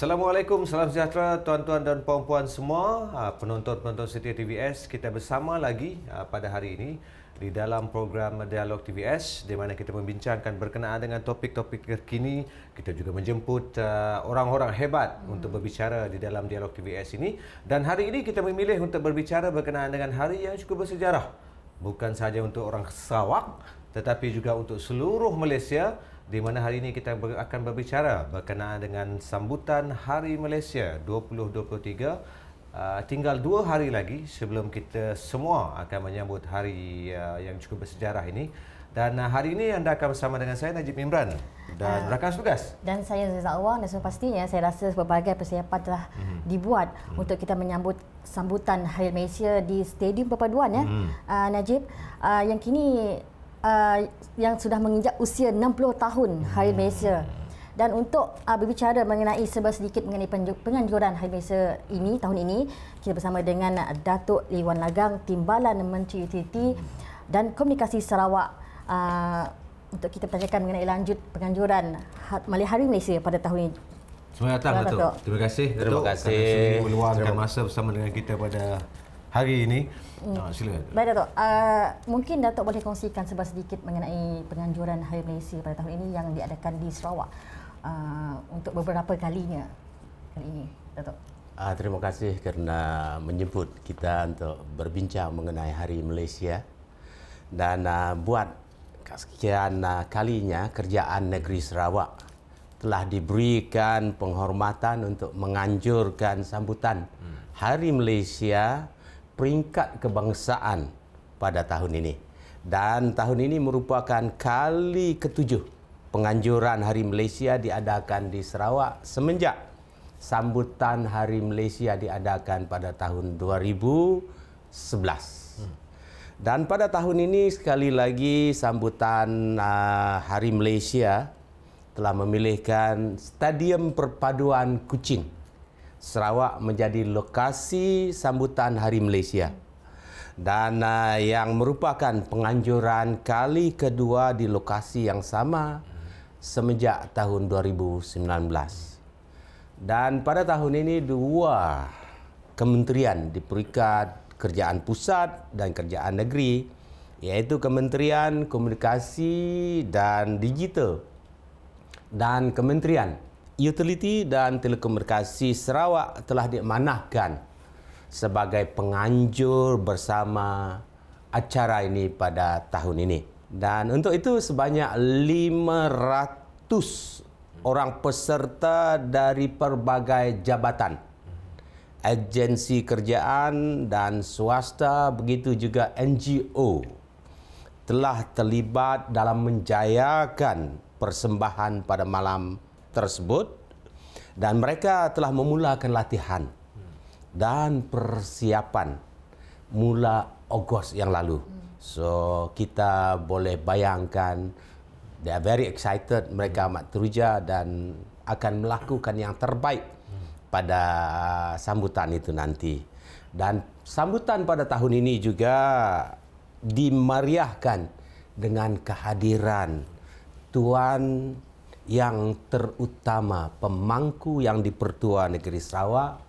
Assalamualaikum, salam sejahtera tuan-tuan dan puan-puan semua ah, penonton-penonton setia TVS kita bersama lagi ah, pada hari ini di dalam program Dialog TVS di mana kita membincangkan berkenaan dengan topik-topik terkini kita juga menjemput ah, orang-orang hebat hmm. untuk berbicara di dalam Dialog TVS ini dan hari ini kita memilih untuk berbicara berkenaan dengan hari yang cukup bersejarah bukan sahaja untuk orang Sarawak tetapi juga untuk seluruh Malaysia di mana hari ini kita akan berbicara berkenaan dengan sambutan Hari Malaysia 2023 ah, tinggal dua hari lagi sebelum kita semua akan menyambut hari ah, yang cukup bersejarah ini dan ah, hari ini anda akan bersama dengan saya Najib Imran dan uh, rakan tugas. Dan saya Zizal Wang dan pastinya saya rasa berbagai persiapan telah hmm dibuat hmm untuk kita menyambut sambutan Hari Malaysia di Stadium Perpaduan ya. hmm Uh, Najib uh, yang kini Uh, yang sudah menginjak usia 60 tahun Hari hmm. Malaysia. Dan untuk uh, berbicara mengenai sebab sedikit mengenai penganjuran Hari Malaysia ini, tahun ini, kita bersama dengan Datuk Liwan Lagang, Timbalan Menteri Utiliti hmm. dan Komunikasi Sarawak uh, untuk kita tanyakan mengenai lanjut penganjuran Hari Malaysia pada tahun ini. Selamat datang, Datuk. Terima kasih, Datuk. Terima kasih. Terima kasih. Terima kasih. Terima kasih. Terima kasih. Terima kasih. Terima kasih. Terima kasih. Terima kasih. Terima kasih. Terima kasih hari ini. Hmm. Ha, sila. Baik Datuk. Uh, mungkin Datuk boleh kongsikan sebab sedikit mengenai penganjuran Hari Malaysia pada tahun ini yang diadakan di Sarawak uh, untuk beberapa kalinya kali ini, Datuk. Uh, terima kasih kerana menyebut kita untuk berbincang mengenai Hari Malaysia dan uh, buat sekian uh, kalinya kerjaan negeri Sarawak telah diberikan penghormatan untuk menganjurkan sambutan hmm. Hari Malaysia peringkat kebangsaan pada tahun ini. Dan tahun ini merupakan kali ketujuh penganjuran Hari Malaysia diadakan di Sarawak semenjak sambutan Hari Malaysia diadakan pada tahun 2011. Dan pada tahun ini sekali lagi sambutan uh, Hari Malaysia telah memilihkan Stadium Perpaduan Kuching. Sarawak menjadi lokasi sambutan Hari Malaysia dan uh, yang merupakan penganjuran kali kedua di lokasi yang sama semenjak tahun 2019. Dan pada tahun ini dua kementerian di Perikat Kerjaan Pusat dan Kerjaan Negeri iaitu Kementerian Komunikasi dan Digital dan Kementerian Utility dan Telekomunikasi Sarawak telah dimanahkan sebagai penganjur bersama acara ini pada tahun ini. Dan untuk itu sebanyak 500 orang peserta dari pelbagai jabatan agensi kerjaan dan swasta begitu juga NGO telah terlibat dalam menjayakan persembahan pada malam ini tersebut dan mereka telah memulakan latihan dan persiapan mula Ogos yang lalu. So kita boleh bayangkan they are very excited mereka amat teruja dan akan melakukan yang terbaik pada sambutan itu nanti. Dan sambutan pada tahun ini juga dimeriahkan dengan kehadiran Tuan yang terutama pemangku yang dipertua negeri Sarawak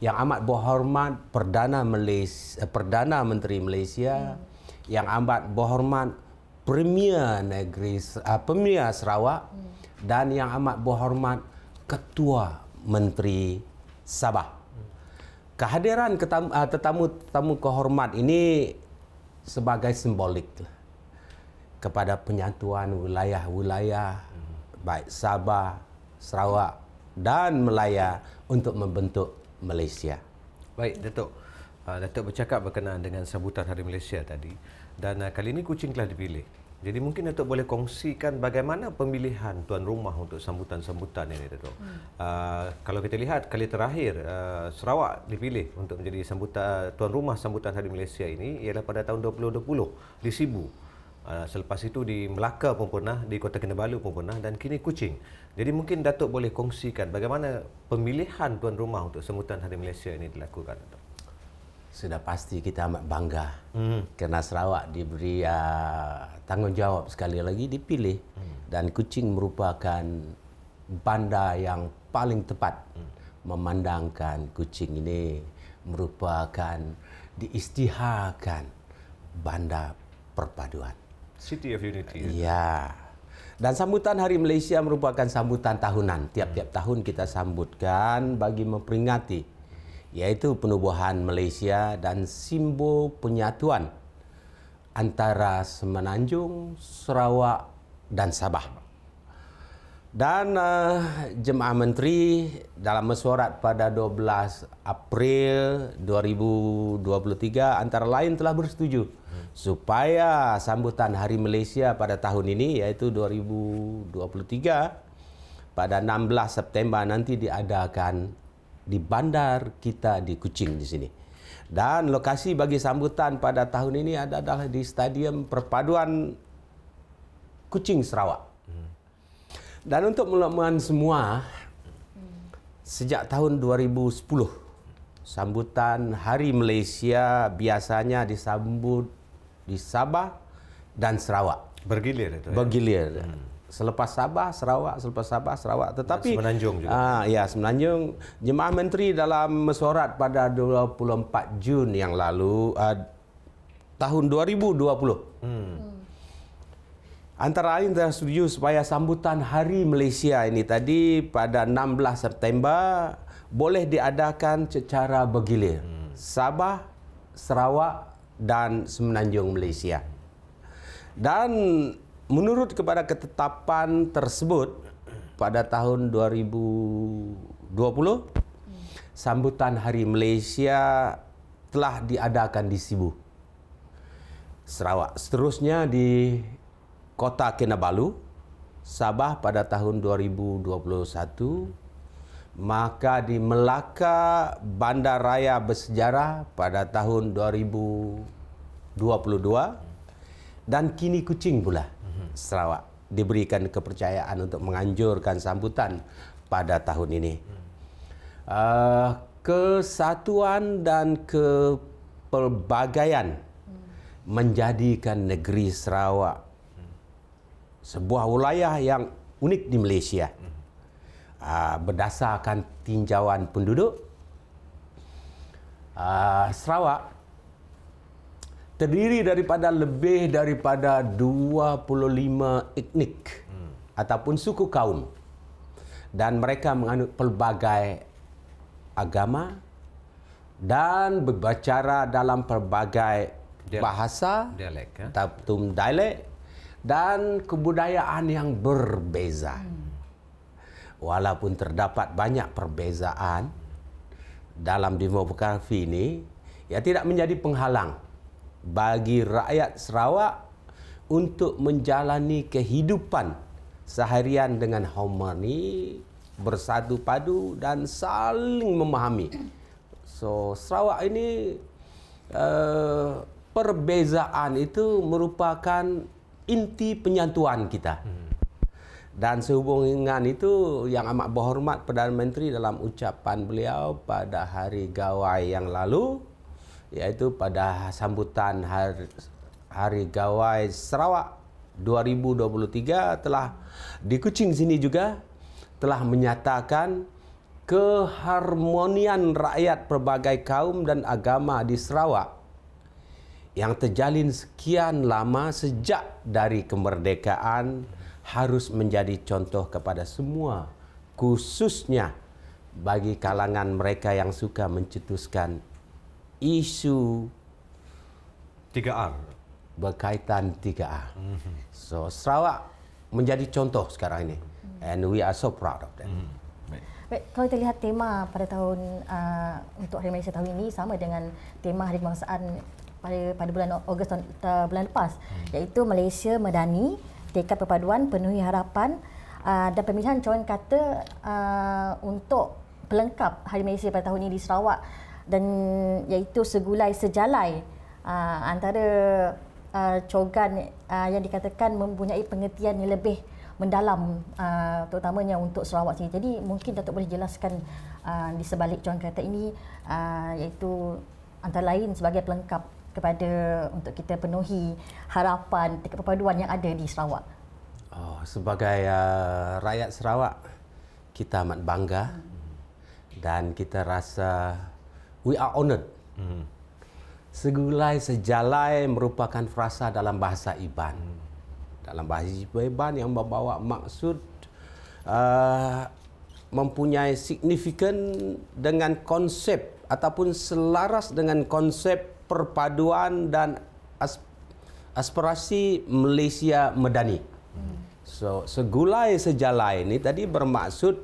yang amat berhormat perdana Malaysia eh, perdana menteri Malaysia hmm. yang amat berhormat premier negeri uh, premier Sarawak hmm. dan yang amat berhormat ketua menteri Sabah hmm. kehadiran tetamu-tetamu eh, kehormat ini sebagai simbolik lah kepada penyatuan wilayah-wilayah baik Sabah, Sarawak dan Melaya untuk membentuk Malaysia. Baik, Datuk. Uh, Datuk bercakap berkenaan dengan sambutan Hari Malaysia tadi dan uh, kali ini Kuching telah dipilih. Jadi mungkin Datuk boleh kongsikan bagaimana pemilihan tuan rumah untuk sambutan-sambutan ini Datuk. Uh, kalau kita lihat kali terakhir uh, Sarawak dipilih untuk menjadi sambutan tuan rumah sambutan Hari Malaysia ini ialah pada tahun 2020 di Sibu. Uh, Ah, selepas itu di Melaka pun pernah, di Kota Kinabalu pun pernah dan kini Kuching. Jadi mungkin Datuk boleh kongsikan bagaimana pemilihan tuan rumah untuk sambutan Hari Malaysia ini dilakukan. Sudah pasti kita amat bangga hmm. kerana Sarawak diberi uh, tanggungjawab sekali lagi dipilih hmm. dan Kuching merupakan bandar yang paling tepat hmm. memandangkan Kuching ini merupakan diistiharkan bandar perpaduan. City of Unity. Ya. Dan sambutan Hari Malaysia merupakan sambutan tahunan. Tiap-tiap hmm. tahun kita sambutkan bagi memperingati yaitu penubuhan Malaysia dan simbol penyatuan antara Semenanjung, Sarawak dan Sabah. Hmm. Dan uh, jemaah menteri dalam mesyuarat pada 12 April 2023 antara lain telah bersetuju supaya sambutan Hari Malaysia pada tahun ini yaitu 2023 pada 16 September nanti diadakan di bandar kita di Kuching di sini. Dan lokasi bagi sambutan pada tahun ini adalah di Stadium Perpaduan Kuching Sarawak. Dan untuk melakukan semua sejak tahun 2010 sambutan Hari Malaysia biasanya disambut di Sabah dan Sarawak. Bergilir itu. Ya? Bergilir. Hmm. Selepas Sabah, Sarawak, selepas Sabah, Sarawak. Tetapi Semenanjung juga. Ah, ya, Semenanjung. Jemaah Menteri dalam mesyuarat pada 24 Jun yang lalu uh, tahun 2020. hmm. Antara lain dalam studio supaya sambutan Hari Malaysia ini tadi pada 16 September boleh diadakan secara bergilir. Sabah, Sarawak dan Semenanjung Malaysia. Dan menurut kepada ketetapan tersebut pada tahun 2020 sambutan Hari Malaysia telah diadakan di Sibu. Sarawak. Seterusnya di Kota Kinabalu Sabah pada tahun 2021 maka di Melaka Bandar Raya Bersejarah pada tahun 2022 dan kini Kucing pula Sarawak diberikan kepercayaan untuk menganjurkan sambutan pada tahun ini. Uh, kesatuan dan kepelbagaian menjadikan negeri Sarawak sebuah wilayah yang unik di Malaysia. Ah, berdasarkan tinjauan penduduk, ah, Sarawak terdiri daripada lebih daripada 25 etnik ataupun suku kaum dan mereka menganut pelbagai agama dan berbicara dalam pelbagai bahasa dialek ataupun eh? dialek dan kebudayaan yang berbeza. Walaupun terdapat banyak perbezaan dalam demografi ini, ia tidak menjadi penghalang bagi rakyat Sarawak untuk menjalani kehidupan seharian dengan harmoni bersatu padu dan saling memahami. So Sarawak ini uh, perbezaan itu merupakan inti penyatuan kita. Dan sehubung dengan itu, yang amat berhormat Perdana Menteri dalam ucapan beliau pada hari gawai yang lalu, iaitu pada sambutan hari, hari gawai Sarawak 2023 telah dikucing sini juga telah menyatakan keharmonian rakyat berbagai kaum dan agama di Sarawak yang terjalin sekian lama sejak dari kemerdekaan harus menjadi contoh kepada semua khususnya bagi kalangan mereka yang suka mencetuskan isu 3R berkaitan 3R. So Sarawak menjadi contoh sekarang ini and we are so proud of them. Hmm, kalau kita lihat tema pada tahun uh, untuk Hari Malaysia tahun ini sama dengan tema Hari Kebangsaan pada pada bulan Ogos tahun uh, bulan lepas hmm. iaitu Malaysia Medani dekat perpaduan penuhi harapan uh, dan pemilihan calon kata uh, untuk pelengkap Hari Malaysia pada tahun ini di Sarawak dan iaitu segulai sejalai uh, antara uh, cogan uh, yang dikatakan mempunyai pengertian yang lebih mendalam uh, terutamanya untuk Sarawak sendiri. Jadi mungkin Datuk boleh jelaskan uh, di sebalik cuan kereta ini uh, iaitu antara lain sebagai pelengkap kepada untuk kita penuhi harapan tingkat perpaduan yang ada di Sarawak? Oh, sebagai uh, rakyat Sarawak, kita amat bangga hmm. dan kita rasa we are honored. Hmm. Segulai sejalai merupakan frasa dalam bahasa Iban. Dalam bahasa Iban yang membawa maksud uh, mempunyai signifikan dengan konsep ataupun selaras dengan konsep perpaduan dan aspirasi Malaysia Medani. So, segulai sejalai ini tadi bermaksud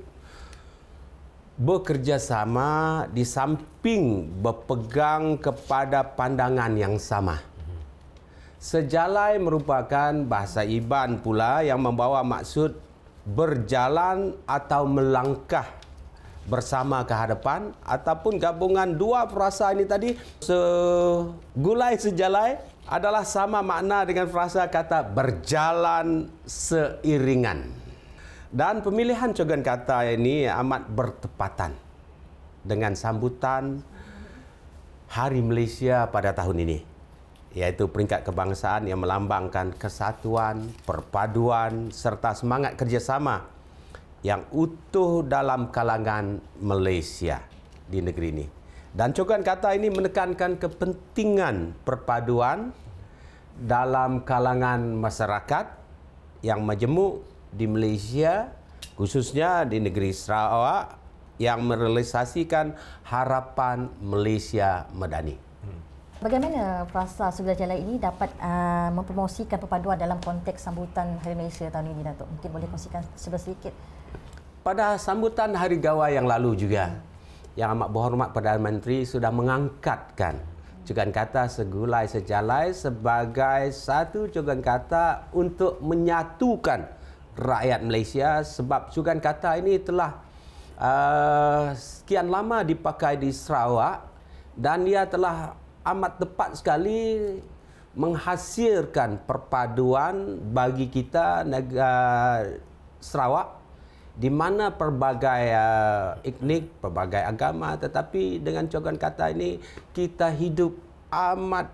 bekerjasama di samping berpegang kepada pandangan yang sama. Sejalai merupakan bahasa Iban pula yang membawa maksud berjalan atau melangkah bersama ke hadapan ataupun gabungan dua frasa ini tadi segulai sejalai adalah sama makna dengan frasa kata berjalan seiringan. Dan pemilihan cogan kata ini amat bertepatan dengan sambutan Hari Malaysia pada tahun ini yaitu peringkat kebangsaan yang melambangkan kesatuan, perpaduan serta semangat kerjasama yang utuh dalam kalangan Malaysia di negeri ini. Dan cogan kata ini menekankan kepentingan perpaduan dalam kalangan masyarakat yang majemuk di Malaysia khususnya di negeri Sarawak yang merealisasikan harapan Malaysia Madani. Bagaimana Frasa Sebelah Jalan ini dapat uh, mempromosikan perpaduan dalam konteks sambutan Hari Malaysia tahun ini, Datuk? Mungkin boleh kongsikan sebelah sedikit pada sambutan hari gawai yang lalu juga yang amat berhormat Perdana Menteri sudah mengangkatkan cugan kata segulai sejalai sebagai satu cugan kata untuk menyatukan rakyat Malaysia sebab cugan kata ini telah uh, sekian lama dipakai di Sarawak dan ia telah amat tepat sekali menghasilkan perpaduan bagi kita negara Sarawak di mana pelbagai uh, etnik, pelbagai agama tetapi dengan cogan kata ini kita hidup amat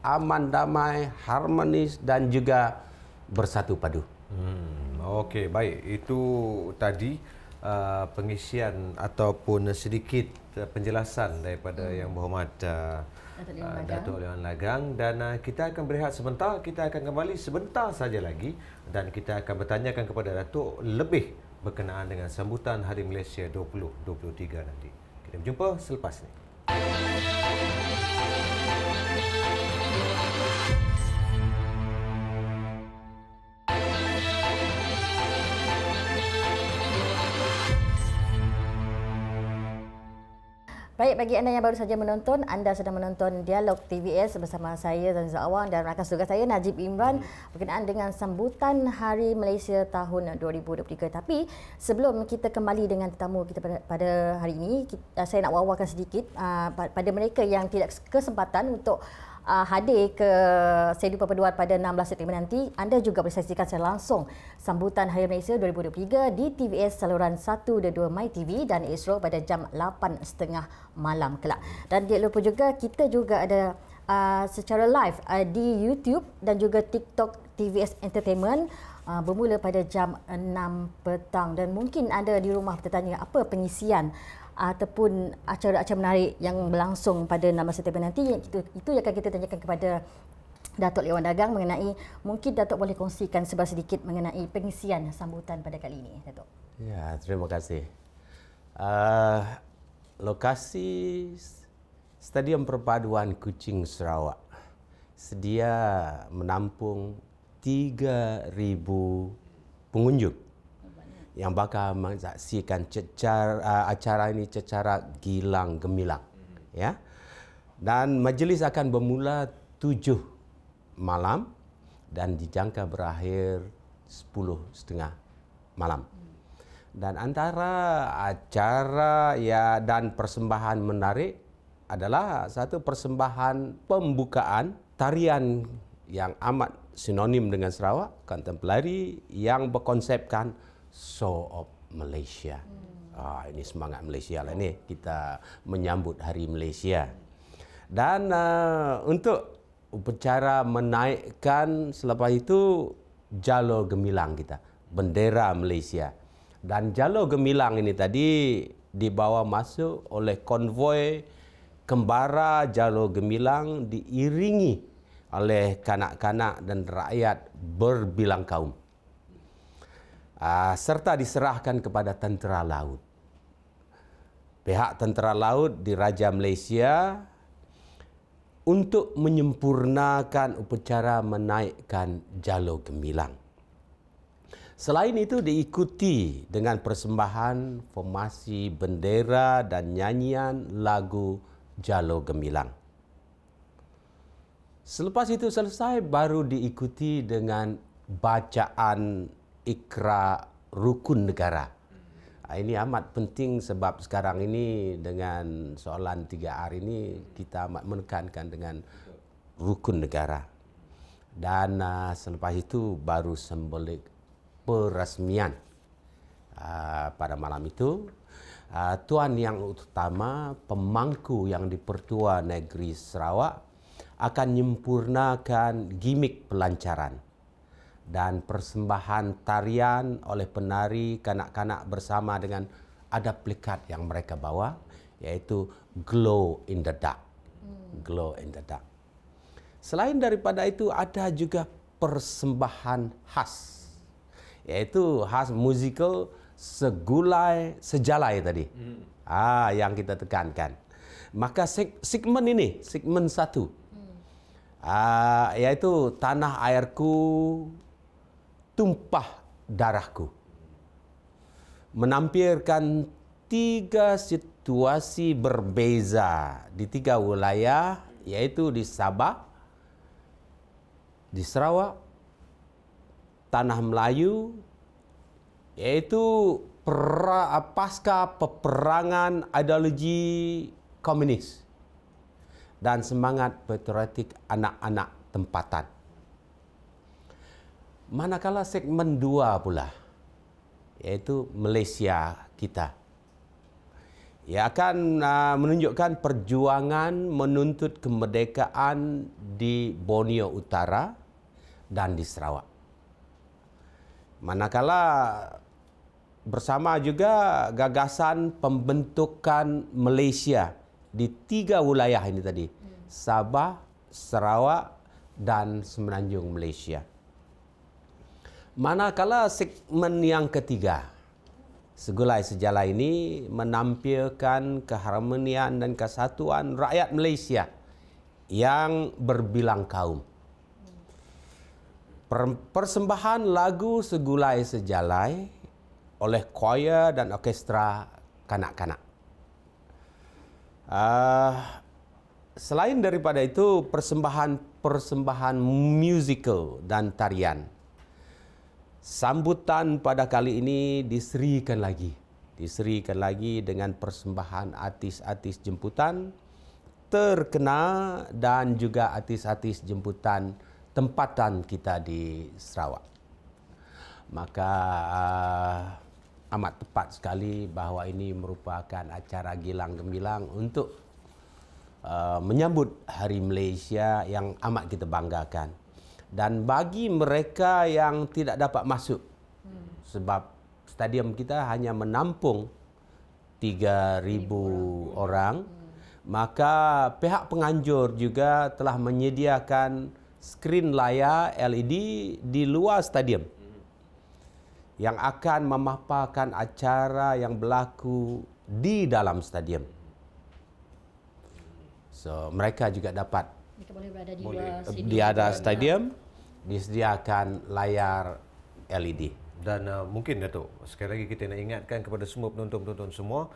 aman damai, harmonis dan juga bersatu padu. Hmm. Okey, baik. Itu tadi uh, pengisian ataupun sedikit uh, penjelasan daripada hmm. Yang Berhormat uh, Datuk Leon uh, Lagang. Lagang dan uh, kita akan berehat sebentar, kita akan kembali sebentar saja lagi dan kita akan bertanyakan kepada Datuk lebih berkenaan dengan sambutan Hari Malaysia 2023 nanti. Kita berjumpa selepas ini. Baik bagi anda yang baru saja menonton, anda sedang menonton Dialog TVS bersama saya dan Zawang dan rakan sugar saya Najib Imran berkenaan dengan sambutan Hari Malaysia tahun 2023. Tapi sebelum kita kembali dengan tetamu kita pada hari ini, eh, saya nak wawakan sedikit ah, pada mereka yang tidak kesempatan untuk uh, hadir ke Seri Perpaduan pada 16 September nanti, anda juga boleh saksikan secara langsung sambutan Hari Malaysia 2023 di TVS saluran 1 dan 2 MyTV dan Astro pada jam 8.30 malam kelak. Dan tidak lupa juga, kita juga ada uh, secara live uh, di YouTube dan juga TikTok TVS Entertainment uh, bermula pada jam 6 petang dan mungkin anda di rumah bertanya apa pengisian ataupun acara-acara menarik yang berlangsung pada 16 September nanti itu, itu yang akan kita tanyakan kepada Datuk Lewan Dagang mengenai mungkin Datuk boleh kongsikan sebar sedikit mengenai pengisian sambutan pada kali ini Datuk. Ya, terima kasih. Uh, lokasi Stadium Perpaduan Kucing Sarawak sedia menampung 3000 pengunjung yang bakal menyaksikan cecar uh, acara ini secara gilang gemilang mm-hmm. ya dan majlis akan bermula tujuh malam dan dijangka berakhir sepuluh setengah malam dan antara acara ya dan persembahan menarik adalah satu persembahan pembukaan tarian yang amat sinonim dengan Sarawak, kontemporari yang berkonsepkan Soul of Malaysia. Hmm. Ah, ini semangat Malaysia lah ini kita menyambut Hari Malaysia. Dan uh, untuk upacara menaikkan selepas itu jalur gemilang kita, bendera Malaysia. Dan jalur gemilang ini tadi dibawa masuk oleh konvoy kembara jalur gemilang diiringi oleh kanak-kanak dan rakyat berbilang kaum. Ah, serta diserahkan kepada tentera laut. Pihak tentera laut di Raja Malaysia untuk menyempurnakan upacara menaikkan jalur gemilang. Selain itu diikuti dengan persembahan formasi bendera dan nyanyian lagu Jalo Gemilang. Selepas itu selesai baru diikuti dengan bacaan ikra rukun negara. Ah, ini amat penting sebab sekarang ini dengan soalan 3R ini kita amat menekankan dengan rukun negara. Dan ah, selepas itu baru sembelik perasmian ah, pada malam itu. Tuan yang utama, pemangku yang dipertua negeri Sarawak akan menyempurnakan gimmick pelancaran dan persembahan tarian oleh penari kanak-kanak bersama dengan ada plakat yang mereka bawa yaitu glow in the dark hmm. glow in the dark selain daripada itu ada juga persembahan khas yaitu khas musical segulai sejalai tadi hmm. ah yang kita tekankan maka seg- segmen ini segmen satu hmm. ah yaitu tanah airku tumpah darahku. Menampilkan tiga situasi berbeza di tiga wilayah, yaitu di Sabah, di Sarawak, Tanah Melayu, yaitu pra, pasca peperangan ideologi komunis dan semangat patriotik anak-anak tempatan. Manakala segmen dua pula, yaitu Malaysia kita. Ia akan uh, menunjukkan perjuangan menuntut kemerdekaan di Borneo Utara dan di Sarawak. Manakala bersama juga gagasan pembentukan Malaysia di tiga wilayah ini tadi. Hmm. Sabah, Sarawak dan Semenanjung Malaysia. Manakala segmen yang ketiga, segulai sejala ini menampilkan keharmonian dan kesatuan rakyat Malaysia yang berbilang kaum. Persembahan lagu segulai sejalai oleh choir dan orkestra kanak-kanak. Uh, selain daripada itu, persembahan-persembahan musical dan tarian. Sambutan pada kali ini diserikan lagi. Diserikan lagi dengan persembahan artis-artis jemputan terkena dan juga artis-artis jemputan tempatan kita di Sarawak. Maka uh, amat tepat sekali bahawa ini merupakan acara gilang-gemilang untuk uh, menyambut Hari Malaysia yang amat kita banggakan dan bagi mereka yang tidak dapat masuk hmm. sebab stadium kita hanya menampung 3000 orang hmm. maka pihak penganjur juga telah menyediakan skrin layar LED di luar stadium yang akan memaparkan acara yang berlaku di dalam stadium. So, mereka juga dapat kita boleh berada di boleh. luar stadium. Di ada stadium disediakan layar LED. Dan uh, mungkin Datuk, sekali lagi kita nak ingatkan kepada semua penonton-penonton semua,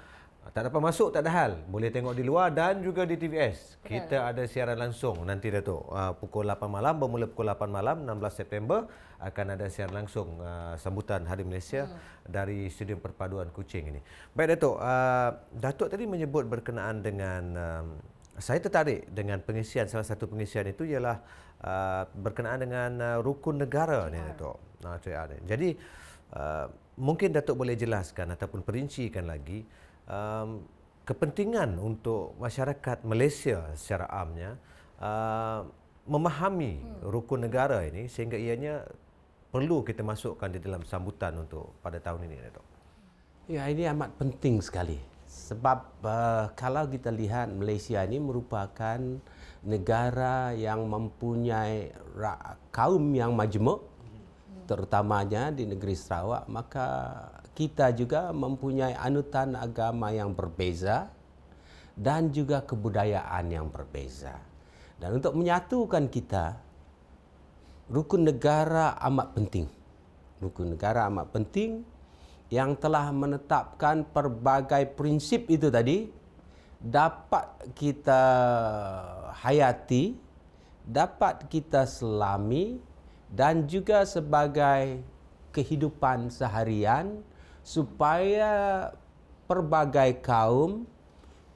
uh, tak dapat masuk tak ada hal. Boleh tengok di luar dan juga di TVS. Kita ada siaran langsung nanti Datuk. Uh, pukul 8 malam bermula pukul 8 malam 16 September akan ada siaran langsung uh, sambutan Hari Malaysia hmm. dari Stadium Perpaduan Kucing ini. Baik Datuk, uh, Datuk tadi menyebut berkenaan dengan uh, saya tertarik dengan pengisian salah satu pengisian itu ialah uh, berkenaan dengan uh, rukun negara ni ya. Datuk. Nah, uh, ni. Jadi uh, mungkin Datuk boleh jelaskan ataupun perincikan lagi um, kepentingan untuk masyarakat Malaysia secara amnya uh, memahami hmm. rukun negara ini sehingga ianya perlu kita masukkan di dalam sambutan untuk pada tahun ini Datuk. Ya, ini amat penting sekali. Sebab uh, kalau kita lihat Malaysia ini merupakan negara yang mempunyai kaum yang majmuk terutamanya di negeri Sarawak maka kita juga mempunyai anutan agama yang berbeza dan juga kebudayaan yang berbeza. Dan untuk menyatukan kita rukun negara amat penting. Rukun negara amat penting yang telah menetapkan perbagai prinsip itu tadi dapat kita hayati, dapat kita selami dan juga sebagai kehidupan seharian supaya perbagai kaum,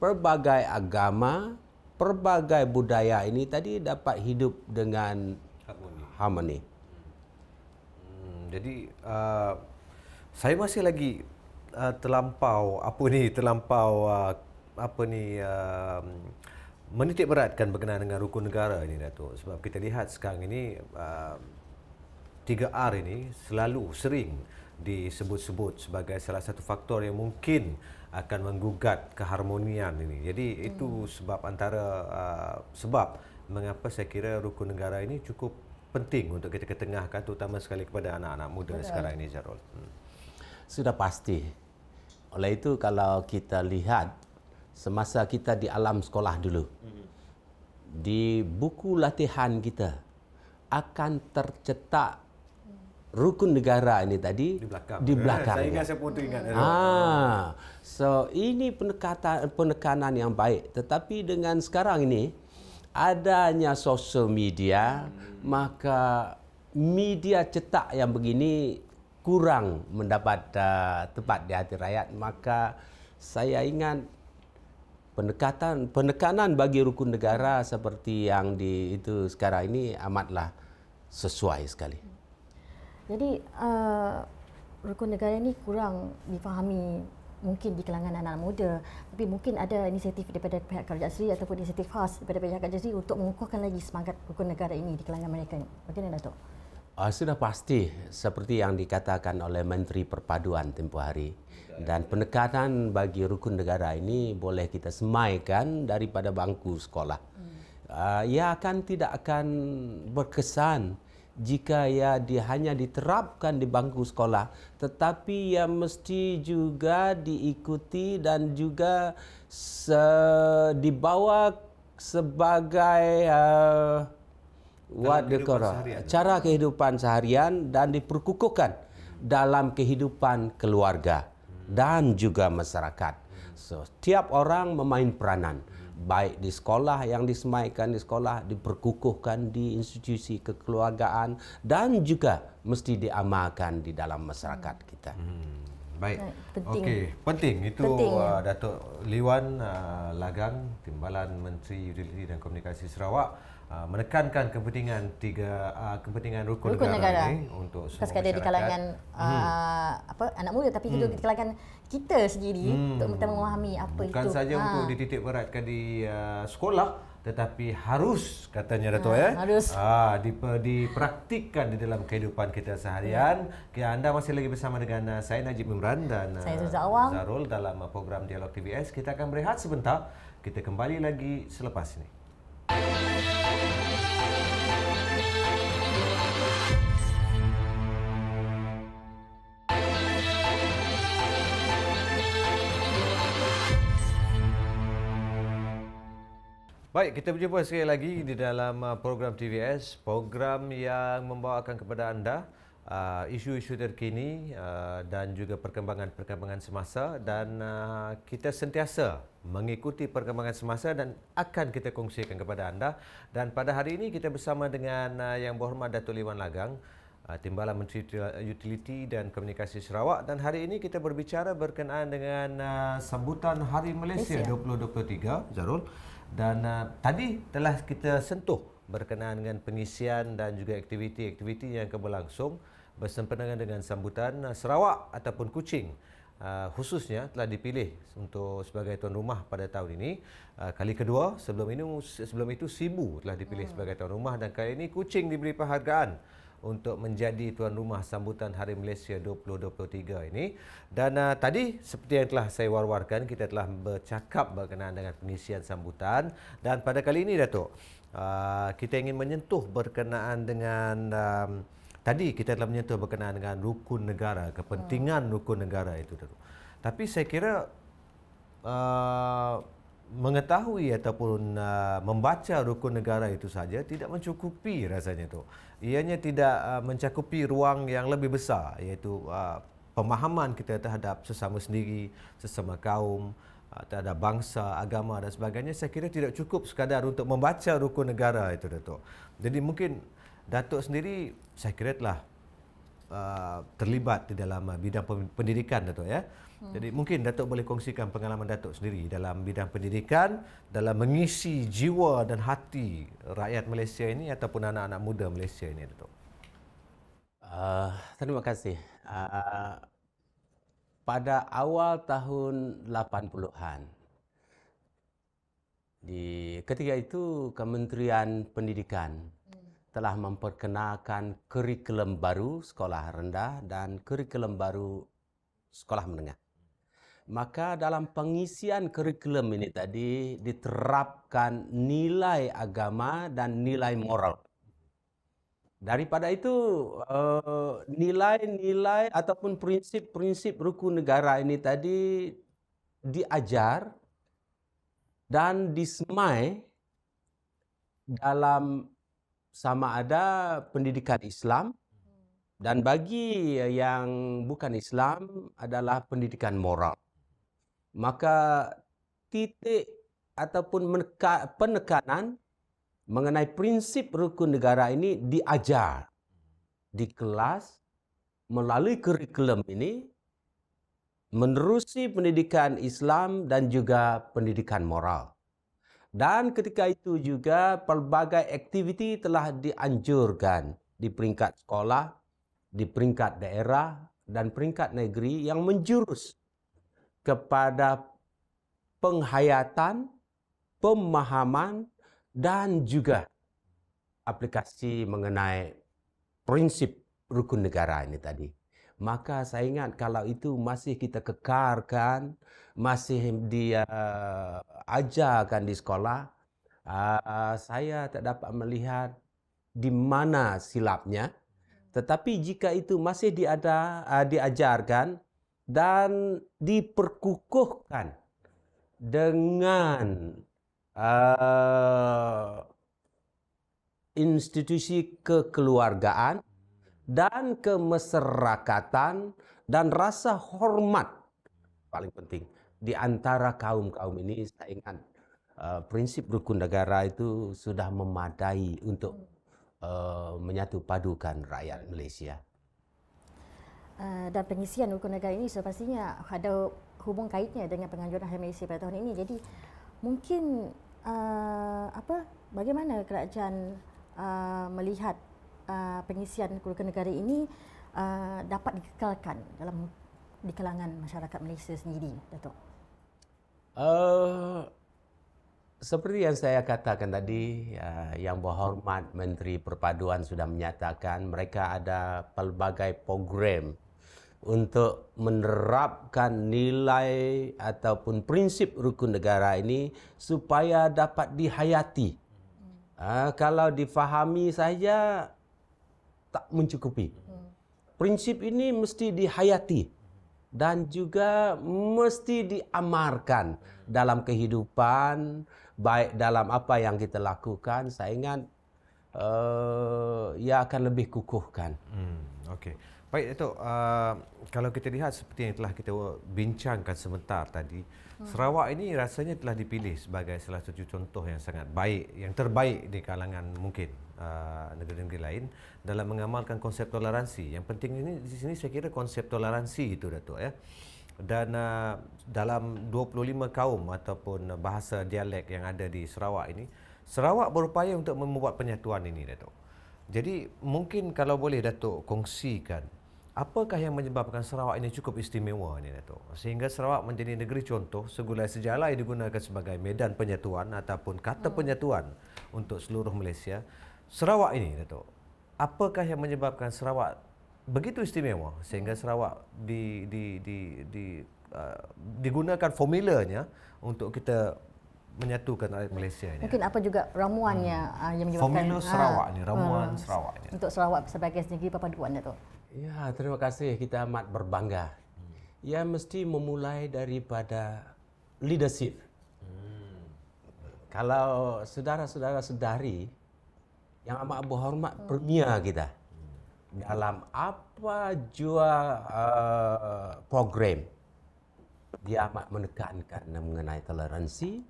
perbagai agama, perbagai budaya ini tadi dapat hidup dengan harmoni. harmoni. Hmm, jadi uh saya masih lagi uh, terlampau apa ni terlampau uh, apa ni uh, menitik beratkan berkenaan dengan rukun negara ini Datuk sebab kita lihat sekarang ini uh, um, 3R ini selalu sering disebut-sebut sebagai salah satu faktor yang mungkin akan menggugat keharmonian ini. Jadi hmm. itu sebab antara uh, sebab mengapa saya kira rukun negara ini cukup penting untuk kita ketengahkan terutama sekali kepada anak-anak muda Betul. sekarang ini Zarul. Hmm sudah pasti. Oleh itu kalau kita lihat semasa kita di alam sekolah dulu hmm. di buku latihan kita akan tercetak rukun negara ini tadi di belakang. Di belakang. Eh, saya ingat saya pun teringat. Ah, so ini penekatan penekanan yang baik. Tetapi dengan sekarang ini adanya sosial media hmm. maka media cetak yang begini kurang mendapat uh, tempat di hati rakyat maka saya ingat pendekatan penekanan bagi rukun negara seperti yang di itu sekarang ini amatlah sesuai sekali. Jadi uh, rukun negara ini kurang difahami mungkin di kalangan anak muda tapi mungkin ada inisiatif daripada pihak kerajaan sendiri ataupun inisiatif khas daripada pihak kerajaan sendiri untuk mengukuhkan lagi semangat rukun negara ini di kalangan mereka. Bagaimana Datuk? Uh, sudah pasti seperti yang dikatakan oleh Menteri Perpaduan tempo hari dan penekanan bagi rukun negara ini boleh kita semaikan daripada bangku sekolah. Uh, ia akan tidak akan berkesan jika ia di, hanya diterapkan di bangku sekolah, tetapi ia mesti juga diikuti dan juga se, dibawa sebagai uh, Wat dekora. Cara kehidupan seharian dan diperkukuhkan dalam kehidupan keluarga dan juga masyarakat. So, setiap orang memain peranan baik di sekolah yang disemaikan di sekolah diperkukuhkan di institusi kekeluargaan dan juga mesti diamalkan di dalam masyarakat kita. Hmm. Baik. Penting. Okey, penting itu penting. Uh, Datuk Liwan uh, Lagang Timbalan Menteri Utiliti dan Komunikasi Sarawak. Ah, menekankan kepentingan tiga uh, kepentingan rukun, rukun negara, negara ini untuk semua masyarakat. di kalangan ah, hmm. apa anak muda tapi hmm. juga di kalangan kita sendiri hmm. untuk kita memahami apa Bukan itu. Bukan saja ha. untuk dititik beratkan di uh, sekolah tetapi harus katanya Dato ya. Harus. Ah dipraktikkan di dalam kehidupan kita seharian. Ya. anda masih lagi bersama dengan saya Najib Imran dan saya Zuzah Awang. Zarul dalam program Dialog TBS. Kita akan berehat sebentar. Kita kembali lagi selepas ini. Ya. Baik, kita berjumpa sekali lagi di dalam uh, program TVS, program yang membawakan kepada anda uh, isu-isu terkini uh, dan juga perkembangan-perkembangan semasa dan uh, kita sentiasa mengikuti perkembangan semasa dan akan kita kongsikan kepada anda dan pada hari ini kita bersama dengan uh, yang berhormat Datuk Liwan Lagang uh, Timbalan Menteri Utiliti dan Komunikasi Sarawak dan hari ini kita berbicara berkenaan dengan uh, sambutan Hari Malaysia, Malaysia. 2023 Jarul dan uh, tadi telah kita sentuh berkenaan dengan pengisian dan juga aktiviti-aktiviti yang akan berlangsung bersempena dengan sambutan uh, Sarawak ataupun Kuching uh, khususnya telah dipilih untuk sebagai tuan rumah pada tahun ini uh, kali kedua sebelum ini sebelum itu Sibu telah dipilih hmm. sebagai tuan rumah dan kali ini Kuching diberi penghargaan untuk menjadi tuan rumah sambutan Hari Malaysia 2023 ini. Dan uh, tadi seperti yang telah saya war-warkan, kita telah bercakap berkenaan dengan pengisian sambutan dan pada kali ini Datuk, uh, kita ingin menyentuh berkenaan dengan um, tadi kita telah menyentuh berkenaan dengan rukun negara, kepentingan hmm. rukun negara itu Datuk. Tapi saya kira uh, mengetahui ataupun uh, membaca rukun negara itu saja tidak mencukupi rasanya tu ianya tidak uh, mencakupi ruang yang lebih besar iaitu uh, pemahaman kita terhadap sesama sendiri, sesama kaum, uh, terhadap bangsa, agama dan sebagainya. Saya kira tidak cukup sekadar untuk membaca rukun negara itu Datuk. Jadi mungkin Datuk sendiri saya kira telah uh, terlibat di dalam uh, bidang pendidikan Datuk ya. Hmm. Jadi mungkin Datuk boleh kongsikan pengalaman Datuk sendiri dalam bidang pendidikan, dalam mengisi jiwa dan hati rakyat Malaysia ini ataupun anak-anak muda Malaysia ini, Datuk. Uh, terima kasih. Uh, pada awal tahun 80-an, di ketika itu Kementerian Pendidikan hmm. telah memperkenalkan kurikulum baru sekolah rendah dan kurikulum baru sekolah menengah maka dalam pengisian kurikulum ini tadi diterapkan nilai agama dan nilai moral. Daripada itu eh, nilai-nilai ataupun prinsip-prinsip rukun negara ini tadi diajar dan disemai dalam sama ada pendidikan Islam dan bagi yang bukan Islam adalah pendidikan moral maka titik ataupun penekanan mengenai prinsip rukun negara ini diajar di kelas melalui kurikulum ini menerusi pendidikan Islam dan juga pendidikan moral. Dan ketika itu juga pelbagai aktiviti telah dianjurkan di peringkat sekolah, di peringkat daerah dan peringkat negeri yang menjurus kepada penghayatan, pemahaman, dan juga aplikasi mengenai prinsip rukun negara ini tadi. Maka saya ingat kalau itu masih kita kekarkan, masih dia uh, ajarkan di sekolah, uh, saya tak dapat melihat di mana silapnya. Tetapi jika itu masih diada, uh, diajarkan, dan diperkukuhkan dengan uh, institusi kekeluargaan dan kemasyarakatan dan rasa hormat paling penting di antara kaum-kaum ini saya ingat uh, prinsip rukun negara itu sudah memadai untuk uh, eh, menyatu padukan rakyat Malaysia. Eh, dan pengisian hukum negara ini pastinya ada hubung kaitnya dengan penganjuran Hari Malaysia pada tahun ini. Jadi mungkin uh, apa bagaimana kerajaan uh, melihat uh, pengisian hukum negara ini uh, dapat dikekalkan dalam di kalangan masyarakat Malaysia sendiri, Datuk? Uh, seperti yang saya katakan tadi, uh, yang berhormat Menteri Perpaduan sudah menyatakan mereka ada pelbagai program untuk menerapkan nilai ataupun prinsip rukun negara ini supaya dapat dihayati. Hmm. Ah, kalau difahami saja tak mencukupi. Hmm. Prinsip ini mesti dihayati dan juga mesti diamarkan dalam kehidupan baik dalam apa yang kita lakukan saya uh, eh, ia akan lebih kukuhkan. Hmm, okay. Baik Datuk, uh, kalau kita lihat seperti yang telah kita bincangkan sebentar tadi, hmm. Sarawak ini rasanya telah dipilih sebagai salah satu contoh yang sangat baik, yang terbaik di kalangan mungkin ah, negara-negara uh, lain dalam mengamalkan konsep toleransi. Yang penting ini di sini saya kira konsep toleransi itu Datuk ya. Dan uh, dalam 25 kaum ataupun bahasa dialek yang ada di Sarawak ini, Sarawak berupaya untuk membuat penyatuan ini Datuk. Jadi mungkin kalau boleh Datuk kongsikan Apakah yang menyebabkan Sarawak ini cukup istimewa ini Datuk? Sehingga Sarawak menjadi negeri contoh segala sejarah yang digunakan sebagai medan penyatuan ataupun kata hmm. penyatuan untuk seluruh Malaysia. Sarawak ini Datuk, apakah yang menyebabkan Sarawak begitu istimewa sehingga hmm. Sarawak di, di, di, di, uh, digunakan formulanya untuk kita menyatukan rakyat Malaysia ini. Mungkin apa juga ramuannya hmm. Uh, yang menyebabkan Formula Sarawak ha, ni, ramuan uh, Sarawak ni. Untuk Sarawak sebagai negeri perpaduan tu. Ya, terima kasih. Kita amat berbangga. Ya, mesti memulai daripada leadership. Kalau saudara-saudara sedari yang amat berhormat hmm. premier kita dalam apa jua uh, program dia amat menekankan mengenai toleransi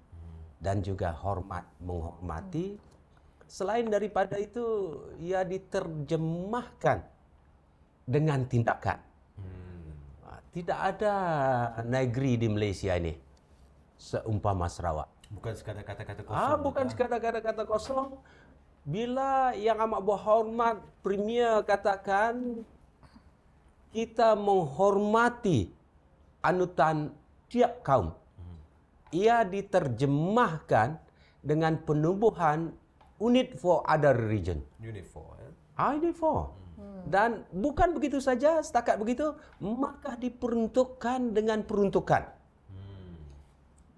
dan juga hormat menghormati hmm. selain daripada itu ia diterjemahkan dengan tindakan. Hmm. Ah, tidak ada negeri di Malaysia ini seumpama Sarawak. Bukan sekadar kata-kata ah, kosong. Ah, bukan kata. sekadar kata-kata kosong. Bila yang amat berhormat Premier katakan kita menghormati anutan tiap kaum. Hmm. Ia diterjemahkan dengan penubuhan Unit for Other Region. Unit for. Eh? Ah, unit for. Hmm. Hmm. Dan bukan begitu saja, setakat begitu, maka diperuntukkan dengan peruntukan. Hmm.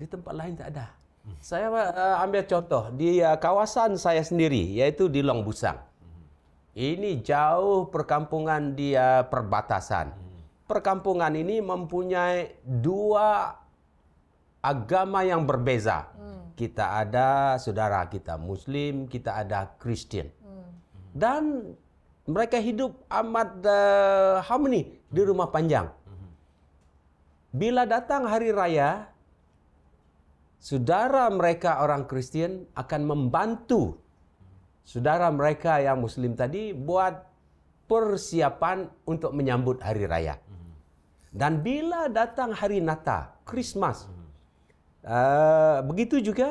Di tempat lain tak ada. Saya uh, ambil contoh, di uh, kawasan saya sendiri, yaitu di Long Busang. Hmm. Ini jauh perkampungan di uh, perbatasan. Perkampungan ini mempunyai dua agama yang berbeza. Kita ada saudara kita Muslim, kita ada Kristen, Dan mereka hidup amat uh, eh, harmoni di rumah panjang. Bila datang hari raya, saudara mereka orang Kristian akan membantu saudara mereka yang Muslim tadi buat persiapan untuk menyambut hari raya. Dan bila datang hari Natal, Christmas, uh, begitu juga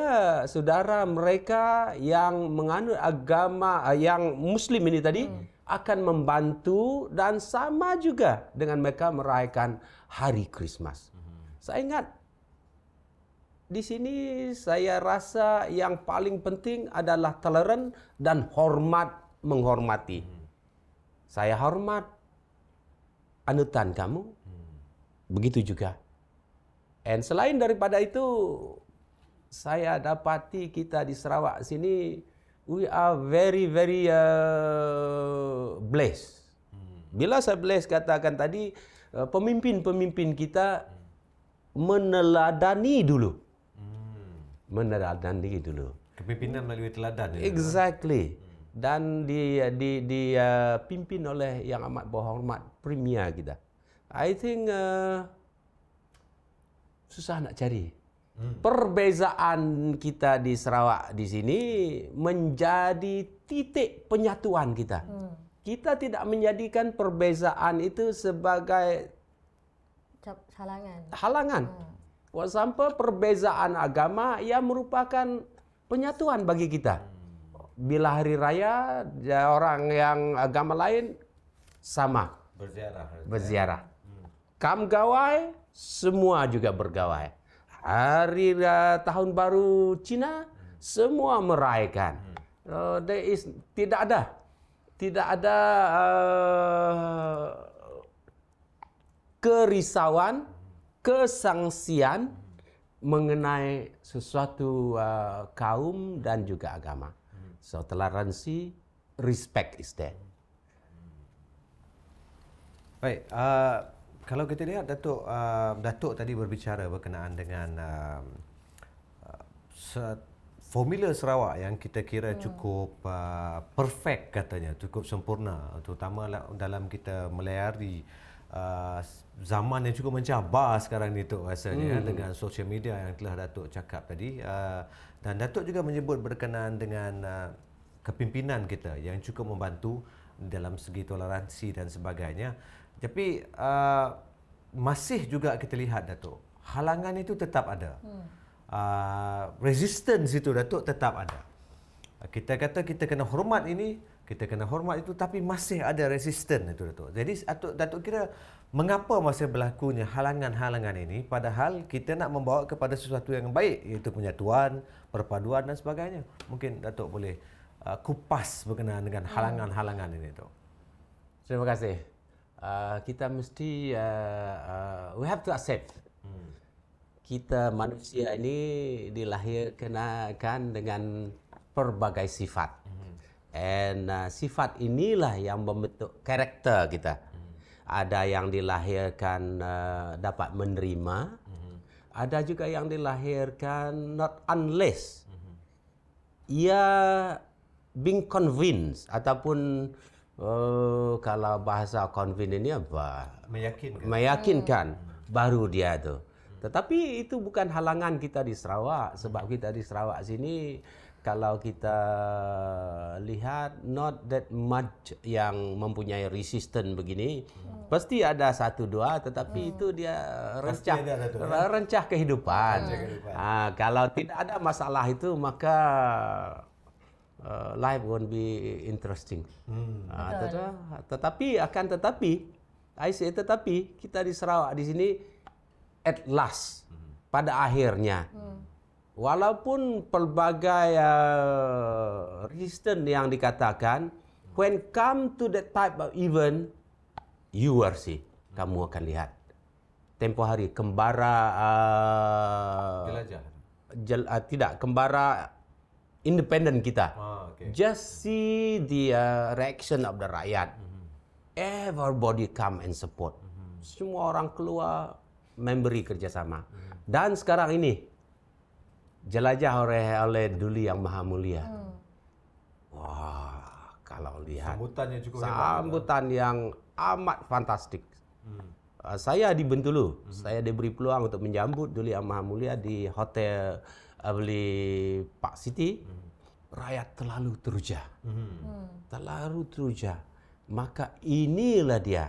saudara mereka yang menganut agama uh, yang Muslim ini tadi. Hmm. akan membantu dan sama juga dengan mereka merayakan hari Christmas. Saya ingat di sini saya rasa yang paling penting adalah toleran dan hormat menghormati. Saya hormat anutan kamu. Begitu juga. Dan selain daripada itu saya dapati kita di Sarawak sini we are very very uh, blessed. Hmm. Bila saya blessed katakan tadi uh, pemimpin-pemimpin uh, kita meneladani dulu. Hmm. Meneladani dulu. Kepimpinan melalui teladan. Ya? Exactly. Hmm. Dan di di di uh, pimpin oleh yang amat berhormat premier kita. I think uh, susah nak cari. Hmm. Perbezaan kita di Sarawak di sini menjadi titik penyatuan kita. Hmm. Kita tidak menjadikan perbezaan itu sebagai halangan. Halangan. Hmm. For perbezaan agama ia merupakan penyatuan bagi kita. Bila hari raya, orang yang agama lain sama. Berziarah. Berziarah. Hmm. Kam gawai, semua juga bergawai. Hmm hari uh, tahun baru Cina semua meraihkan. Uh, oh, there is tidak ada tidak ada uh, kerisauan, kesangsian mengenai sesuatu uh, kaum dan juga agama. So toleransi, respect is there. Baik, uh, kalau kita lihat Datuk uh, Datuk tadi berbicara berkenaan dengan um, uh, formula Sarawak yang kita kira hmm. cukup uh, perfect katanya cukup sempurna terutama dalam kita melayari uh, zaman yang cukup mencabar sekarang ni Datuk rasanya hmm. dengan social media yang telah Datuk cakap tadi uh, dan Datuk juga menyebut berkenaan dengan uh, kepimpinan kita yang cukup membantu dalam segi toleransi dan sebagainya tapi uh, masih juga kita lihat Datuk, halangan itu tetap ada. Hmm. Uh, resistance itu Datuk tetap ada. Uh, kita kata kita kena hormat ini, kita kena hormat itu tapi masih ada resistance itu Datuk. Jadi Datuk, Datuk kira mengapa masih berlakunya halangan-halangan ini padahal kita nak membawa kepada sesuatu yang baik iaitu penyatuan, perpaduan dan sebagainya. Mungkin Datuk boleh uh, kupas berkenaan dengan hmm. halangan-halangan ini Datuk. Terima kasih uh, kita mesti uh, uh, we have to accept hmm. kita manusia ini dilahirkan kan dengan berbagai sifat hmm. and uh, sifat inilah yang membentuk karakter kita hmm. ada yang dilahirkan uh, dapat menerima hmm. ada juga yang dilahirkan not unless hmm. ia being convinced ataupun Oh, kalau bahasa ini apa? Meyakinkan. Meyakinkan, hmm. baru dia tuh. Tetapi itu bukan halangan kita di Sarawak, sebab hmm. kita di Sarawak sini kalau kita lihat not that much yang mempunyai resisten begini hmm. pasti ada satu dua tetapi hmm. itu dia rencah satu, ya? rencah kehidupan. Hmm. Ah, kalau tidak ada masalah itu maka uh, life won't be interesting. Hmm. Ah, uh, tet- tetapi akan tetapi, I say tetapi kita di Sarawak di sini at last hmm. pada akhirnya. Hmm. Walaupun pelbagai uh, resistance yang dikatakan, when come to that type of event, you are see. Kamu akan lihat. Tempo hari, kembara... Uh, Jelajah. Jel, uh, tidak, kembara independen kita. Oh, ah, okay. Just see the uh, reaction of the rakyat. Mm -hmm. Everybody come and support. Mm -hmm. Semua orang keluar memberi kerjasama. Mm -hmm. Dan sekarang ini jelajah oleh oleh Duli yang Maha Mulia. Mm. Wah, kalau lihat sambutannya cukup ya? sambutan hebat, yang amat fantastik. Mm. Uh, saya di Bentulu, mm -hmm. saya diberi peluang untuk menjambut Duli yang Maha Mulia di hotel Ah, beli Pak Siti, hmm. rakyat terlalu teruja hmm. hmm. terlalu teruja maka inilah dia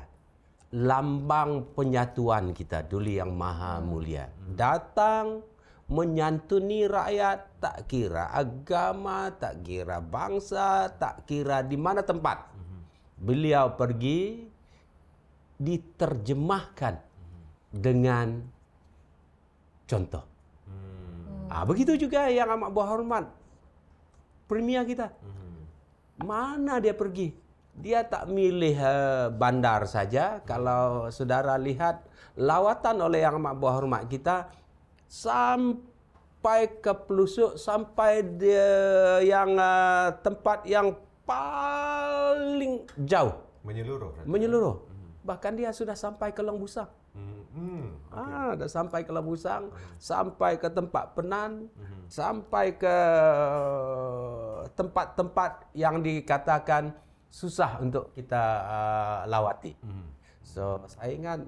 lambang penyatuan kita duli yang maha hmm. mulia hmm. datang menyantuni rakyat tak kira agama tak kira bangsa tak kira di mana tempat hmm. beliau pergi diterjemahkan hmm. dengan contoh Nah, begitu juga yang amat berhormat. Premier kita. Hmm. Mana dia pergi? Dia tak milih uh, bandar saja. Kalau saudara lihat lawatan oleh yang amat berhormat Hormat kita sampai ke pelusuk, sampai dia yang uh, tempat yang paling jauh. Menyeluruh. Menyeluruh. Hmm. Bahkan dia sudah sampai ke Long Busang. Hmm, okay. Ah, dah sampai ke Labusang, hmm. sampai ke tempat Penan, hmm. sampai ke eh, tempat-tempat yang dikatakan susah untuk kita uh, lawati. Hmm. So, saya ingat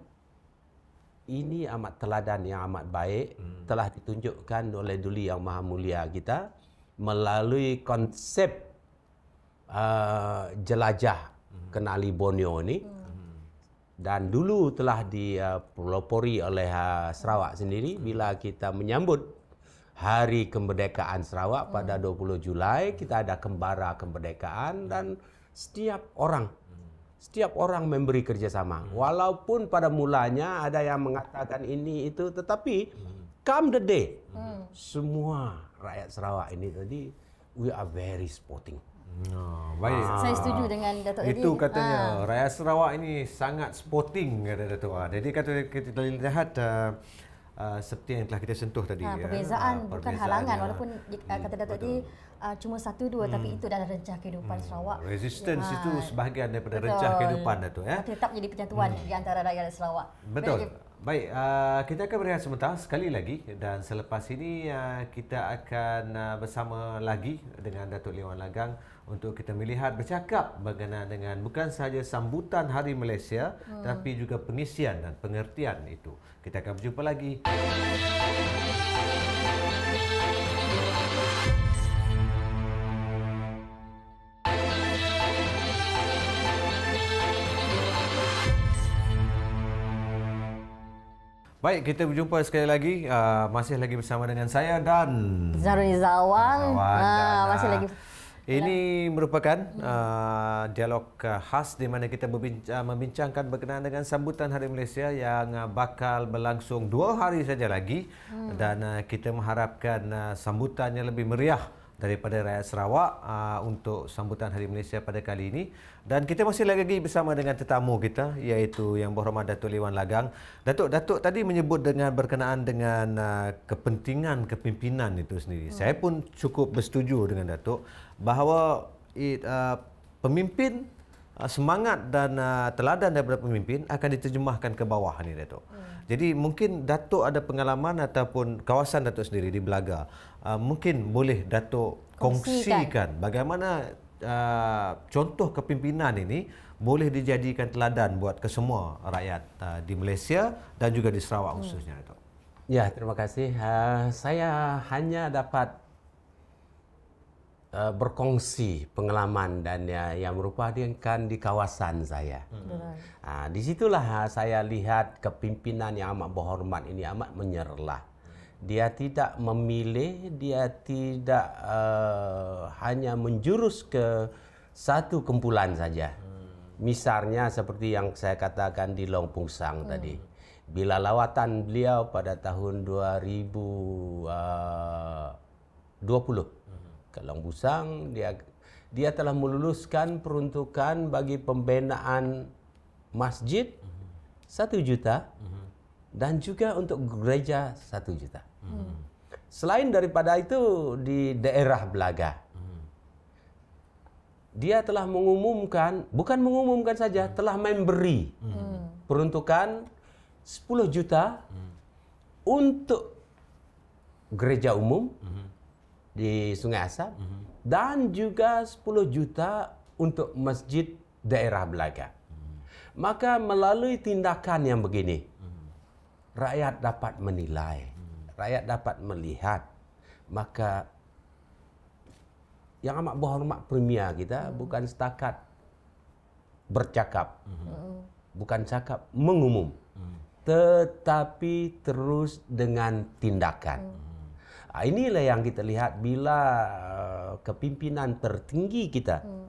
ini amat teladan yang amat baik hmm. telah ditunjukkan oleh Duli Yang Maha Mulia kita melalui konsep uh, jelajah hmm. kenali Borneo ini. Hmm dan dulu telah dipelopori oleh uh, Sarawak sendiri bila kita menyambut hari kemerdekaan Sarawak pada 20 Julai kita ada kembara kemerdekaan dan setiap orang setiap orang memberi kerjasama walaupun pada mulanya ada yang mengatakan ini itu tetapi come the day hmm. semua rakyat Sarawak ini tadi we are very sporting. Oh, baik. Ah. Saya setuju dengan Datuk Itu Adi. katanya ah. rakyat Sarawak ini sangat sporting kata Datuk. Ah, jadi kata kita lihat uh, uh, seperti yang telah kita sentuh tadi. Ha, perbezaan ya. bukan halangan walaupun uh, kata Datuk Adi uh, cuma satu dua hmm. tapi itu adalah rencah kehidupan hmm. Sarawak. Resistance ya. itu sebahagian daripada Betul. rencah kehidupan Datuk ya. Tetap jadi penyatuan hmm. di antara rakyat Sarawak. Betul. Jadi, Baik, kita akan berehat sebentar sekali lagi dan selepas ini kita akan bersama lagi dengan Datuk Leon Lagang untuk kita melihat bercakap berkenaan dengan bukan sahaja sambutan Hari Malaysia hmm. tapi juga pengisian dan pengertian itu. Kita akan berjumpa lagi. Baik, kita berjumpa sekali lagi. Uh, masih lagi bersama dengan saya dan... Zarul Izzawan. Uh, ah, masih ah, lagi ini merupakan hmm. uh, dialog uh, khas di mana kita membincang, uh, membincangkan berkenaan dengan sambutan Hari Malaysia yang uh, bakal berlangsung dua hari saja lagi hmm. dan uh, kita mengharapkan uh, sambutannya lebih meriah daripada rakyat Sarawak uh, untuk sambutan Hari Malaysia pada kali ini. Dan kita masih lagi bersama dengan tetamu kita iaitu Yang Berhormat Datuk Lewan Lagang. Datuk, Datuk tadi menyebut dengan berkenaan dengan uh, kepentingan kepimpinan itu sendiri. Hmm. Saya pun cukup bersetuju dengan Datuk bahawa it, uh, pemimpin uh, semangat dan uh, teladan daripada pemimpin akan diterjemahkan ke bawah ini, Datuk. Hmm. Jadi mungkin Datuk ada pengalaman ataupun kawasan Datuk sendiri di Belaga Ah, mungkin boleh Datuk kongsikan, kongsikan bagaimana uh, contoh kepimpinan ini boleh dijadikan teladan buat kesemua rakyat uh, di Malaysia dan juga di Sarawak hmm. khususnya Datuk. Ya, terima kasih. Uh, saya hanya dapat uh, berkongsi pengalaman dan ya, yang merupakan di kawasan saya. Hmm. Uh, di situlah uh, saya lihat kepimpinan yang amat berhormat ini amat menyerlah. Dia tidak memilih, dia tidak uh, hanya menjurus ke satu kumpulan saja. Hmm. Misalnya seperti yang saya katakan di Longpung Sang hmm. tadi. Bila lawatan beliau pada tahun 2020 eh, hmm. ke Longpung Sang, dia dia telah meluluskan peruntukan bagi pembinaan masjid hmm. satu juta dan juga untuk gereja satu juta. Selain daripada itu di daerah Belaga, dia telah mengumumkan, bukan mengumumkan saja, telah memberi peruntukan 10 juta untuk gereja umum di Sungai Asam dan juga 10 juta untuk masjid daerah Belaga. Maka melalui tindakan yang begini, rakyat dapat menilai rakyat dapat melihat, maka yang amat berhormat premier kita bukan setakat bercakap, mm-hmm. bukan cakap mengumum, mm-hmm. tetapi terus dengan tindakan. Hmm. inilah yang kita lihat bila eh, kepimpinan tertinggi kita mm.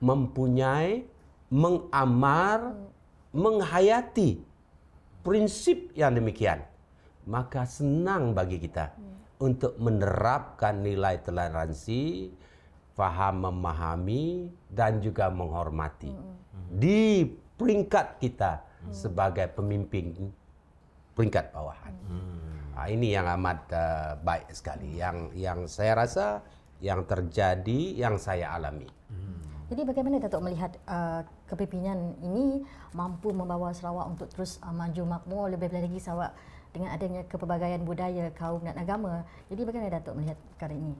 mempunyai, mengamar, mm. menghayati prinsip yang demikian maka senang bagi kita hmm. untuk menerapkan nilai toleransi, faham memahami dan juga menghormati hmm. di peringkat kita hmm. sebagai pemimpin peringkat bawahan. Hmm. Nah, ini yang amat uh, baik sekali yang yang saya rasa yang terjadi yang saya alami. Hmm. Jadi bagaimana Datuk melihat uh, kepimpinan ini mampu membawa Sarawak untuk terus uh, maju makmur lebih lagi Sarawak dengan adanya kepelbagaian budaya, kaum dan agama. Jadi bagaimana Datuk melihat perkara ini?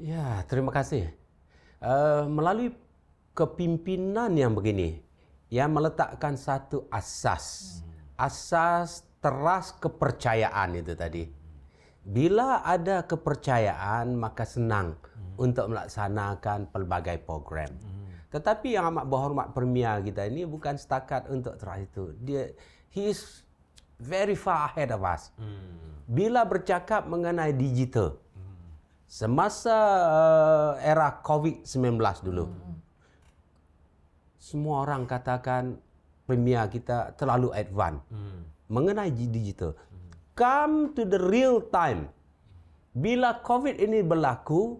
Ya, terima kasih. Uh, melalui kepimpinan yang begini, yang meletakkan satu asas. Hmm. Asas teras kepercayaan itu tadi. Hmm bila ada kepercayaan maka senang hmm. untuk melaksanakan pelbagai program. Hmm. Tetapi yang amat berhormat premier kita ini bukan setakat untuk terakhir itu. Dia he is very far ahead of us. Hmm. Bila bercakap mengenai digital. Hmm. Semasa uh, era Covid-19 dulu. Hmm. Semua orang katakan premier kita terlalu advance. Hmm. Mengenai digital come to the real time. Bila COVID ini berlaku,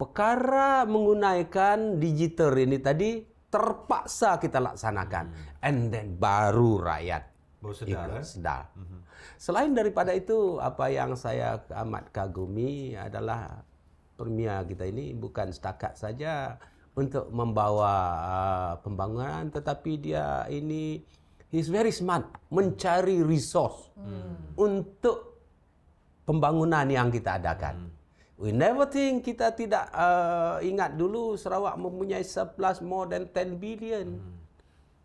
perkara menggunakan digital ini tadi terpaksa kita laksanakan. Hmm. And then baru rakyat. Baru sedar. Ikut, eh? sedar. Hmm. Selain daripada itu, apa yang saya amat kagumi adalah Premier kita ini bukan setakat saja untuk membawa ah, pembangunan, tetapi dia ini he's very smart mencari resource hmm. untuk pembangunan yang kita adakan. Hmm. We never think kita tidak uh, ingat dulu Sarawak mempunyai surplus more than 10 billion hmm.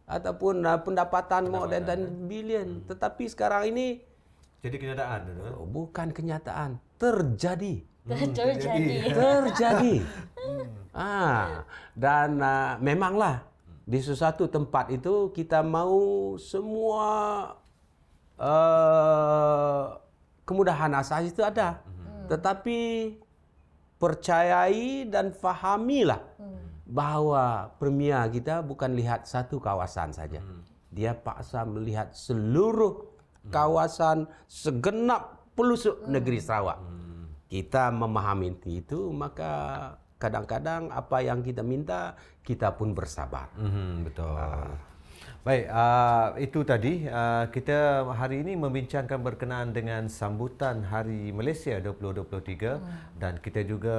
ataupun uh, pendapatan, pendapatan more than 10 eh. billion. Hmm. Tetapi sekarang ini jadi kenyataan. Oh, bukan kenyataan, terjadi. Hmm, terjadi. Terjadi. terjadi. Hmm. ah, dan uh, memanglah di sesuatu tempat itu kita mahu semua uh, kemudahan asas itu ada. Hmm. Tetapi percayai dan fahamilah hmm. bahwa premier kita bukan lihat satu kawasan saja. Hmm. Dia paksa melihat seluruh hmm. kawasan segenap pelusuk hmm. negeri Sarawak. Hmm. Kita memahami itu, maka kadang-kadang apa yang kita minta kita pun bersabar. Mm-hmm, betul. Uh, Baik, uh, itu tadi uh, kita hari ini membincangkan berkenaan dengan sambutan Hari Malaysia 2023 hmm. dan kita juga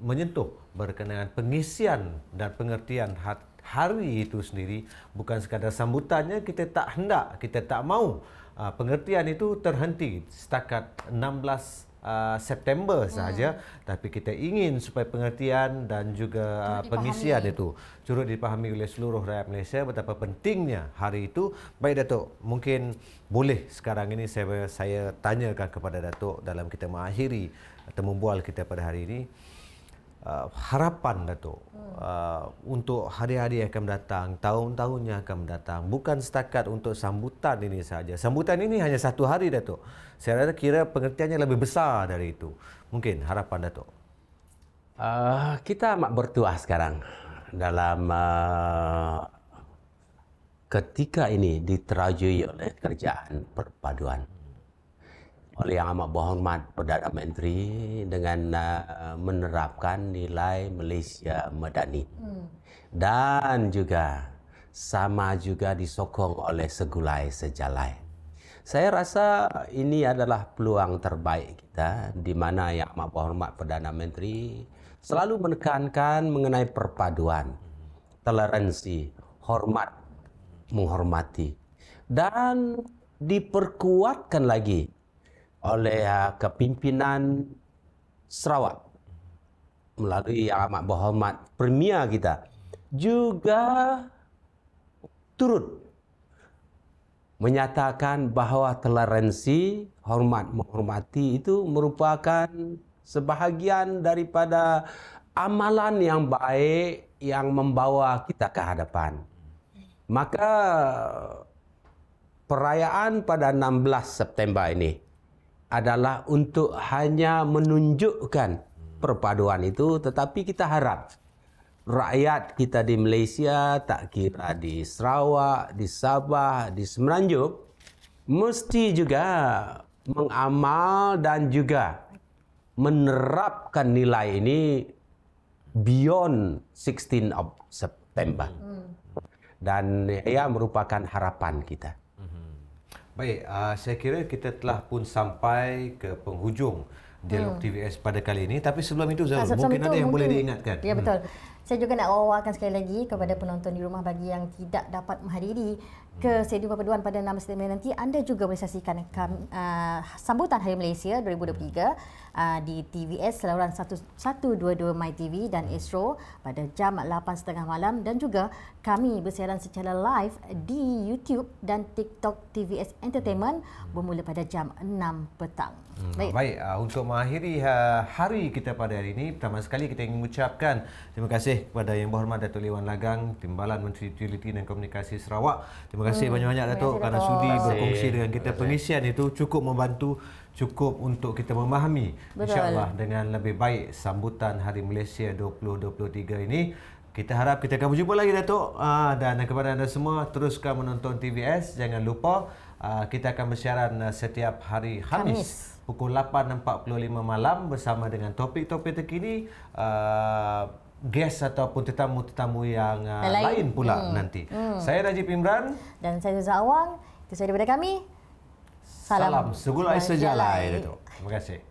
menyentuh berkenaan pengisian dan pengertian hari itu sendiri bukan sekadar sambutannya kita tak hendak kita tak mau uh, pengertian itu terhenti setakat 16 uh, September hmm. sahaja hmm. tapi kita ingin supaya pengertian dan juga uh, pengisian itu turut dipahami oleh seluruh rakyat Malaysia betapa pentingnya hari itu baik Datuk mungkin boleh sekarang ini saya saya tanyakan kepada Datuk dalam kita mengakhiri temu bual kita pada hari ini uh, harapan Dato hmm. uh, untuk hari-hari yang akan datang, tahun-tahun yang akan datang, bukan setakat untuk sambutan ini saja. Sambutan ini hanya satu hari Dato. Saya rasa kira pengertiannya lebih besar dari itu. Mungkin harapan Dato. Uh, kita amat bertuah sekarang dalam uh, ketika ini diterajui oleh kerjaan perpaduan. oleh Yang Amat Berhormat Perdana Menteri dengan uh, menerapkan nilai Malaysia Madani. Hmm. Dan juga sama juga disokong oleh segulai sejalai. Saya rasa ini adalah peluang terbaik kita di mana Yang Amat Berhormat Perdana Menteri selalu menekankan mengenai perpaduan, toleransi, hormat, menghormati dan diperkuatkan lagi oleh uh, kepimpinan Sarawak melalui Yang Amat Berhormat Premier kita juga turut menyatakan bahawa toleransi hormat menghormati itu merupakan sebahagian daripada amalan yang baik yang membawa kita ke hadapan. Maka perayaan pada 16 September ini adalah untuk hanya menunjukkan perpaduan itu, tetapi kita harap rakyat kita di Malaysia, tak kira di Sarawak, di Sabah, di Semenanjung, mesti juga mengamal dan juga menerapkan nilai ini beyond 16 of September. Hmm. Dan ia ya, ya merupakan harapan kita. Baik, uh, saya kira kita telah pun sampai ke penghujung dialog hmm. TVS pada kali ini. Tapi sebelum itu, Zahul, mungkin itu, ada yang boleh diingatkan. Ya, hmm. betul. Hmm. Saya juga nak wawarkan sekali lagi kepada penonton di rumah bagi yang tidak dapat menghadiri ke sesi perpaduan pada 6 September nanti anda juga boleh saksikan kam, uh, sambutan Hari Malaysia 2023 uh, ah, di TVS saluran 1122 MyTV dan Astro pada jam 8.30 malam dan juga kami bersiaran secara live di YouTube dan TikTok TVS Entertainment bermula pada jam 6 petang. Hmm, baik. Baik, ah, untuk mengakhiri hari kita pada hari ini, pertama sekali kita ingin mengucapkan terima kasih kepada Yang Berhormat Datuk Lewan Lagang, Timbalan Menteri Utiliti dan Komunikasi Sarawak. Terima kasih Hmm. Lah kasih banyak-banyak Datuk kerana sudi berkongsi dengan kita. Pengisian itu cukup membantu cukup untuk kita memahami insyaallah dengan lebih baik sambutan Hari Malaysia 2023 ini. Kita harap kita akan berjumpa lagi Datuk ah, dan kepada anda semua teruskan menonton TVS jangan lupa ah, kita akan bersiaran ah, setiap hari Khamis pukul 8.45 malam bersama dengan topik-topik terkini guest ataupun tetamu-tetamu yang uh, lain. lain pula hmm. nanti. Hmm. Saya Najib Imran dan saya Zaza Awang. Itu saja daripada kami. Salam, Salam. segulai sejalai. sejalai. Terima kasih.